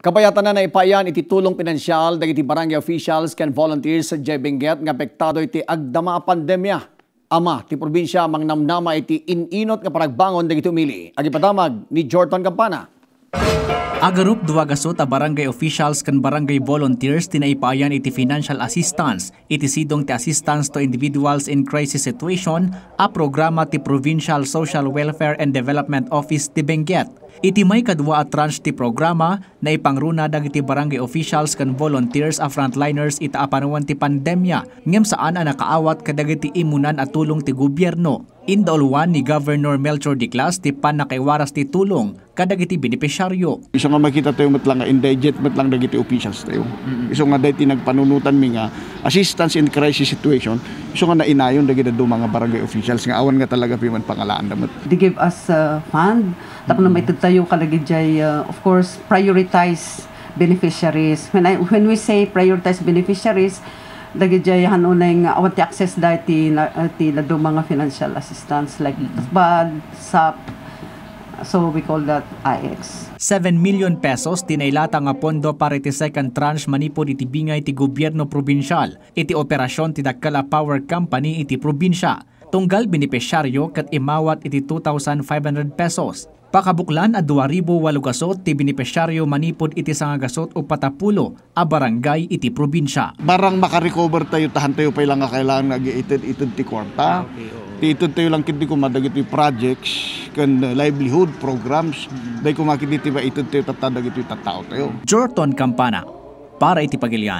Kabayatan na naipayan iti tulong pinansyal dagiti barangay officials can volunteers sa Jebinget nga apektado iti agdama a pandemya. Ama ti probinsya mangnamnama iti ininot nga paragbangon dagiti umili. Agipadamag ni Jordan Campana. Agarup duwa ka suta barangay officials kan barangay volunteers tinaipayan iti financial assistance iti sidong ti assistance to individuals in crisis situation a programa ti Provincial Social Welfare and Development Office ti Benguet. Iti may kadwa at tranche ti programa na ipangruna dagiti barangay officials kan volunteers a frontliners ita itaapanuan ti pandemya ngem saan a nakaawat kadagiti imunan at tulong ti gobyerno. Indolwan ni Governor Melchor Diclas ti panakiwaras ti tulong kadagiti benepisyaryo. Isa nga makita tayo matlang nga indigent matlang dagiti officials tayo. Mm-hmm. nga dahiti nagpanunutan mi nga assistance in crisis situation. Iso nga nainayon dagiti do mga barangay officials nga awan nga talaga piman pangalaan damat. They give us uh, fund tapno mm-hmm. may kalagidjay uh, of course prioritize beneficiaries. When I when we say prioritize beneficiaries, dagi jay hanon nga awan ti access da ti na, eh, ti lado mga financial assistance like mm-hmm. BAD, SAP, so we call that IX. 7 million pesos tinailata nga pondo para iti second tranche manipod iti bingay ti gobyerno probinsyal iti operasyon ti Dakala Power Company iti probinsya tunggal benepisyaryo kat imawat iti 2,500 pesos. Pakabuklan at 2,008 gasot ti benepisyaryo manipod iti sanga gasot o patapulo a barangay iti probinsya. Barang makarecover tayo tahan tayo pa ilang kailangan nga itid itid ti kwarta. Ah, okay, Ti itid tayo lang kiti kumadag iti projects kan eh, livelihood programs day kumakiti ti ba itid tayo tatadag iti tattao tayo. Jorton Campana para iti pagilian.